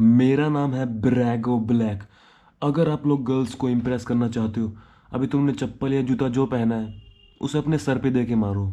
मेरा नाम है ब्रैगो ब्लैक अगर आप लोग गर्ल्स को इम्प्रेस करना चाहते हो अभी तुमने चप्पल या जूता जो पहना है उसे अपने सर पे दे के मारो